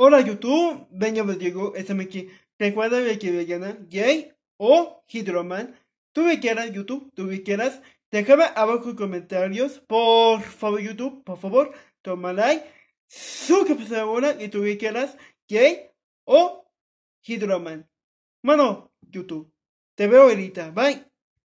Hola YouTube, venga Rodrigo, estamos aquí. Recuerda de que vegana, gay o hidroman, tú me quieras YouTube, tú me quieras. Déjame abajo en comentarios, por favor YouTube, por favor, toma like, suscríbete pues, ahora y tú me quieras, gay o hidroman. Mano, YouTube, te veo ahorita, bye.